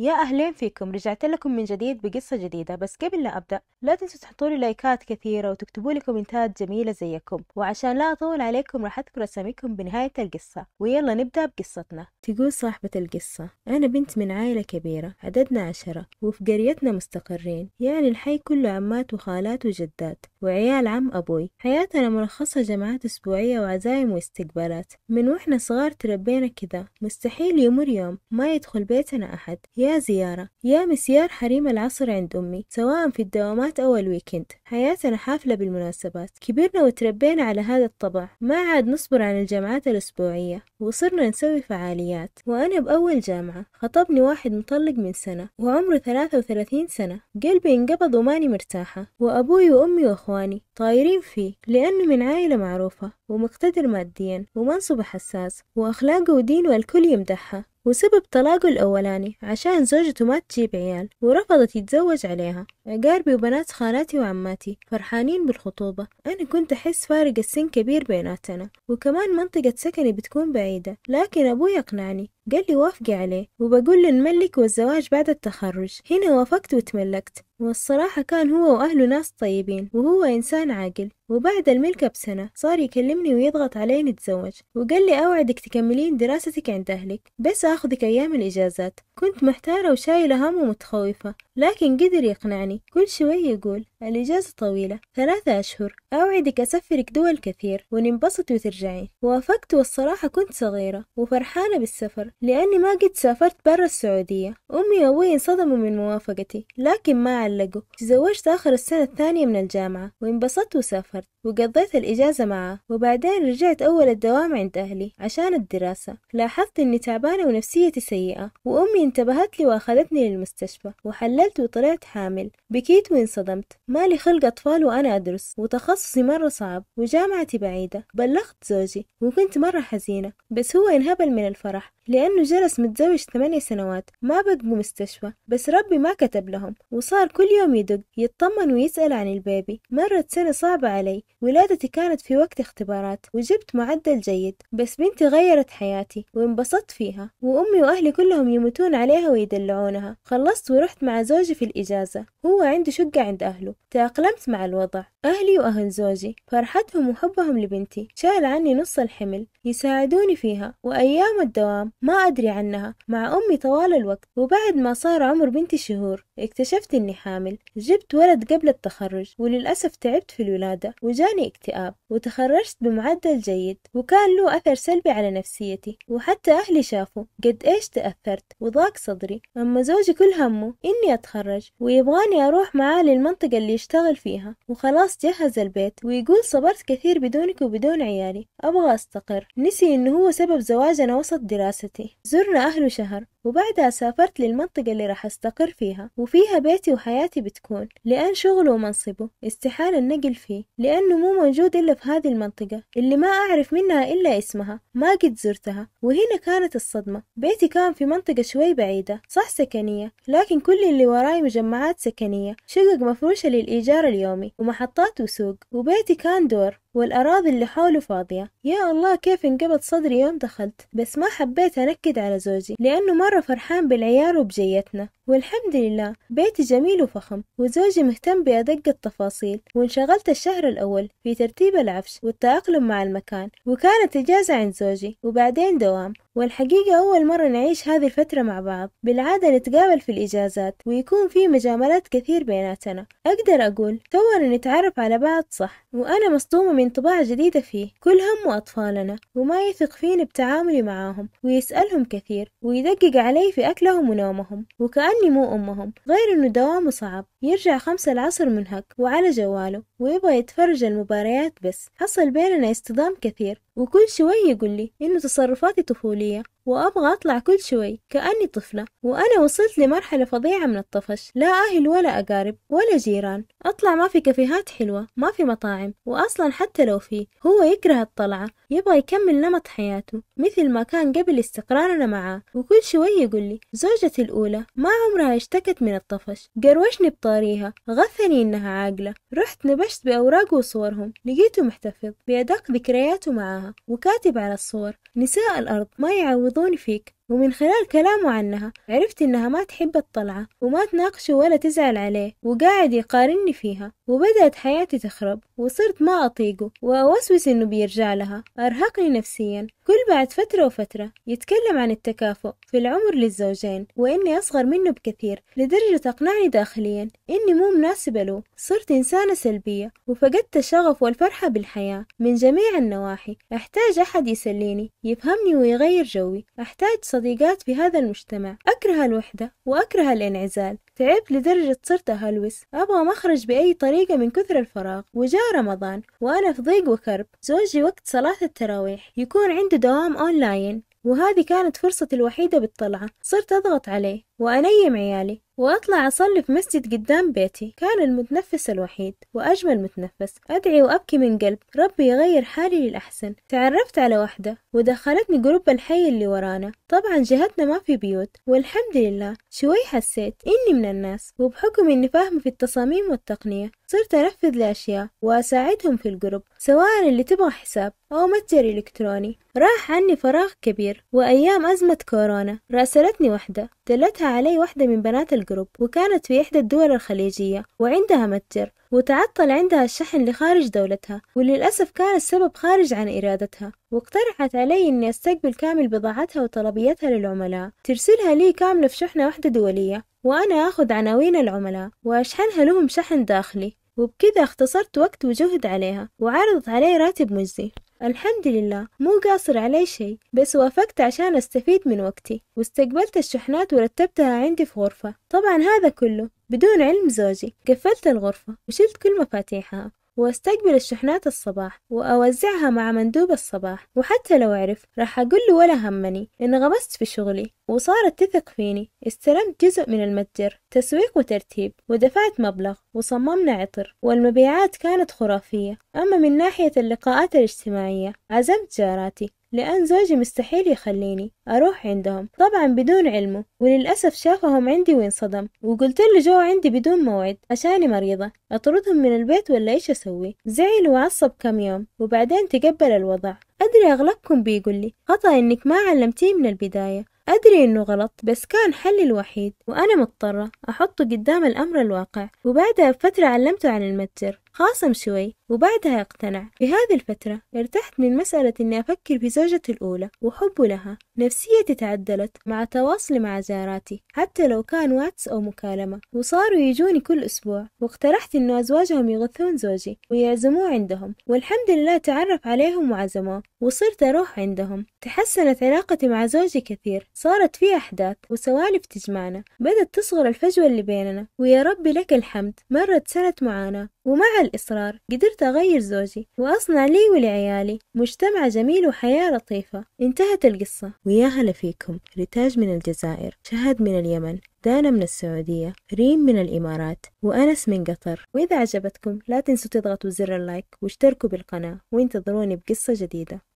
يا أهلين فيكم رجعت لكم من جديد بقصة جديدة بس قبل لا أبدأ لا تنسوا تحطوا لي لايكات كثيرة وتكتبوا لي كومنتات جميلة زيكم وعشان لا أطول عليكم راح أذكر أساميكم بنهاية القصة ويلا نبدأ بقصتنا تقول صاحبة القصة أنا بنت من عائلة كبيرة عددنا عشرة وفي قريتنا مستقرين يعني الحي كله عمات وخالات وجدات وعيال عم أبوي حياتنا ملخصة جماعات أسبوعية وعزايم واستقبالات من وإحنا صغار تربينا كذا مستحيل يمر يوم ما يدخل بيتنا أحد يا زيارة يا مسيار حريم العصر عند أمي سواء في الدوامات أو الويكند حياتنا حافلة بالمناسبات كبرنا وتربينا على هذا الطبع ما عاد نصبر عن الجامعات الأسبوعية وصرنا نسوي فعاليات وأنا بأول جامعة خطبني واحد مطلق من سنة وعمره 33 سنة قلبي انقبض وماني مرتاحة وأبوي وأمي وأخواني طايرين فيه لأنه من عائلة معروفة ومقتدر ماديا ومنصبه حساس وأخلاقه ودينه الكل يمدحها وسبب طلاقه الأولاني عشان زوجته ما تجيب عيال ورفضت يتزوج عليها عقاربي وبنات خالاتي وعماتي فرحانين بالخطوبة أنا كنت أحس فارق السن كبير بيناتنا وكمان منطقة سكني بتكون بعيدة لكن أبوي أقنعني قال لي وافقي عليه وبقول له نملك والزواج بعد التخرج هنا وافقت وتملكت والصراحة كان هو وأهله ناس طيبين وهو إنسان عاقل وبعد الملكة بسنة صار يكلمني ويضغط علي نتزوج وقال لي أوعدك تكملين دراستك عند أهلك بس أخذك أيام الإجازات كنت محتارة وشايلة هم ومتخوفة لكن قدر يقنعني كل شوي يقول الإجازة طويلة ثلاثة أشهر أوعدك أسفرك دول كثير وننبسط وترجعين وافقت والصراحة كنت صغيرة وفرحانة بالسفر لأني ما قد سافرت برا السعودية أمي وأبوي انصدموا من موافقتي لكن ما علقوا تزوجت آخر السنة الثانية من الجامعة وانبسطت وسافرت السفر وقضيت الإجازة معه وبعدين رجعت أول الدوام عند أهلي عشان الدراسة لاحظت أني تعبانة ونفسيتي سيئة وأمي انتبهت لي وأخذتني للمستشفى وحللت وطلعت حامل بكيت وانصدمت مالي خلق أطفال وأنا أدرس وتخصصي مرة صعب وجامعتي بعيدة بلغت زوجي وكنت مرة حزينة بس هو انهبل من الفرح لأنه جلس متزوج ثمانية سنوات ما بقوا مستشفى بس ربي ما كتب لهم وصار كل يوم يدق يطمن ويسأل عن البيبي مرت سنة صعبة علي ولادتي كانت في وقت اختبارات وجبت معدل جيد بس بنتي غيرت حياتي وانبسطت فيها وأمي وأهلي كلهم يموتون عليها ويدلعونها خلصت ورحت مع زوجي في الإجازة هو عنده شقة عند أهله تأقلمت مع الوضع أهلي وأهل زوجي فرحتهم وحبهم لبنتي شال عني نص الحمل يساعدوني فيها وأيام الدوام ما أدري عنها مع أمي طوال الوقت وبعد ما صار عمر بنتي شهور اكتشفت إني حامل جبت ولد قبل التخرج وللأسف تعبت في الولادة وجاني اكتئاب وتخرجت بمعدل جيد وكان له أثر سلبي على نفسيتي وحتى أهلي شافوا قد إيش تأثرت وضاق صدري أما زوجي كل همه إني أتخرج ويبغاني أروح معاه للمنطقة اللي يشتغل فيها وخلاص جهز البيت ويقول صبرت كثير بدونك وبدون عيالي أبغى أستقر نسي إنه هو سبب زواجنا وسط دراستي زرنا أهله شهر وبعدها سافرت للمنطقة اللي راح أستقر فيها وفيها بيتي وحياتي بتكون لأن شغله ومنصبه استحالة النقل فيه لأنه مو موجود إلا في هذه المنطقة اللي ما أعرف منها إلا اسمها ما قد زرتها وهنا كانت الصدمة بيتي كان في منطقة شوي بعيدة صح سكنية لكن كل اللي وراي مجمعات سكنية شقق مفروشة للإيجار اليومي ومحطات وسوق وبيتي كان دور والأراضي اللي حوله فاضية يا الله كيف انقبض صدري يوم دخلت بس ما حبيت أنكد على زوجي لأنه مرة فرحان بالعيار وبجيتنا والحمد لله بيتي جميل وفخم وزوجي مهتم بأدق التفاصيل وانشغلت الشهر الأول في ترتيب العفش والتأقلم مع المكان وكانت إجازة عند زوجي وبعدين دوام والحقيقة أول مرة نعيش هذه الفترة مع بعض بالعادة نتقابل في الإجازات ويكون في مجاملات كثير بيناتنا أقدر أقول تونا نتعرف على بعض صح وأنا مصدومة من طباع جديدة فيه كل همه أطفالنا وما يثق فيني بتعاملي معاهم ويسألهم كثير ويدقق علي في أكلهم ونومهم وكأني مو أمهم غير أنه دوامه صعب يرجع خمسة العصر منهك وعلى جواله ويبغى يتفرج المباريات بس حصل بيننا اصطدام كثير وكل شوية يقول لي إنه تصرفاتي طفولية وأبغى أطلع كل شوي كأني طفلة وأنا وصلت لمرحلة فظيعة من الطفش لا أهل ولا أقارب ولا جيران أطلع ما في كافيهات حلوة ما في مطاعم وأصلا حتى لو في هو يكره الطلعة يبغى يكمل نمط حياته مثل ما كان قبل استقرارنا معاه وكل شوي يقول لي زوجتي الأولى ما عمرها اشتكت من الطفش قروشني بطاريها غثني إنها عاقلة رحت نبشت بأوراقه وصورهم لقيته محتفظ بأدق ذكرياته معاها وكاتب على الصور نساء الأرض ما يعوض يغلطون فيك ومن خلال كلامه عنها عرفت إنها ما تحب الطلعة وما تناقشه ولا تزعل عليه وقاعد يقارني فيها وبدأت حياتي تخرب وصرت ما أطيقه وأوسوس إنه بيرجع لها أرهقني نفسيا كل بعد فترة وفترة يتكلم عن التكافؤ في العمر للزوجين وإني أصغر منه بكثير لدرجة أقنعني داخليا إني مو مناسبة له صرت إنسانة سلبية وفقدت الشغف والفرحة بالحياة من جميع النواحي أحتاج أحد يسليني يفهمني ويغير جوي أحتاج الصديقات هذا المجتمع أكره الوحدة وأكره الانعزال تعبت لدرجة صرت أهلوس أبغى مخرج بأي طريقة من كثر الفراغ وجاء رمضان وأنا في ضيق وكرب زوجي وقت صلاة التراويح يكون عنده دوام أونلاين وهذه كانت فرصتي الوحيدة بالطلعة صرت أضغط عليه وأنيم عيالي وأطلع أصلي في مسجد قدام بيتي كان المتنفس الوحيد وأجمل متنفس أدعي وأبكي من قلب ربي يغير حالي للأحسن تعرفت على وحدة ودخلتني جروب الحي اللي ورانا طبعا جهتنا ما في بيوت والحمد لله شوي حسيت إني من الناس وبحكم إني فاهمة في التصاميم والتقنية صرت أنفذ الأشياء وأساعدهم في الجروب سواء اللي تبغى حساب أو متجر إلكتروني راح عني فراغ كبير وأيام أزمة كورونا راسلتني وحدة دلتها علي واحدة من بنات الجروب وكانت في إحدى الدول الخليجية وعندها متجر وتعطل عندها الشحن لخارج دولتها وللأسف كان السبب خارج عن إرادتها واقترحت علي إني أستقبل كامل بضاعتها وطلبيتها للعملاء ترسلها لي كاملة في شحنة واحدة دولية وأنا أخذ عناوين العملاء وأشحنها لهم شحن داخلي وبكذا اختصرت وقت وجهد عليها وعرضت علي راتب مجزي الحمد لله مو قاصر علي شيء بس وافقت عشان استفيد من وقتي واستقبلت الشحنات ورتبتها عندي في غرفة طبعا هذا كله بدون علم زوجي قفلت الغرفة وشلت كل مفاتيحها وأستقبل الشحنات الصباح وأوزعها مع مندوب الصباح وحتى لو عرف راح أقول له ولا همني انغمست في شغلي وصارت تثق فيني استلمت جزء من المتجر تسويق وترتيب ودفعت مبلغ وصممنا عطر والمبيعات كانت خرافية أما من ناحية اللقاءات الاجتماعية عزمت جاراتي لأن زوجي مستحيل يخليني أروح عندهم طبعا بدون علمه وللأسف شافهم عندي وانصدم وقلت له جو عندي بدون موعد عشاني مريضة أطردهم من البيت ولا إيش أسوي زعل وعصب كم يوم وبعدين تقبل الوضع أدري أغلبكم بيقول لي خطأ إنك ما علمتيه من البداية أدري إنه غلط بس كان حلي الوحيد وأنا مضطرة أحطه قدام الأمر الواقع وبعدها بفترة علمته عن المتجر خاصم شوي وبعدها اقتنع في هذه الفترة ارتحت من مسألة أني أفكر في زوجتي الأولى وحبه لها نفسيتي تعدلت مع تواصلي مع زياراتي حتى لو كان واتس أو مكالمة وصاروا يجوني كل أسبوع واقترحت أنه أزواجهم يغثون زوجي ويعزموه عندهم والحمد لله تعرف عليهم وعزموه وصرت أروح عندهم تحسنت علاقتي مع زوجي كثير صارت في أحداث وسوالف تجمعنا بدأت تصغر الفجوة اللي بيننا ويا ربي لك الحمد مرت سنة معاناة ومع الإصرار قدرت أغير زوجي وأصنع لي ولعيالي مجتمع جميل وحياة لطيفة انتهت القصة ويا هلا فيكم ريتاج من الجزائر شهد من اليمن دانا من السعودية ريم من الإمارات وأنس من قطر وإذا عجبتكم لا تنسوا تضغطوا زر اللايك واشتركوا بالقناة وانتظروني بقصة جديدة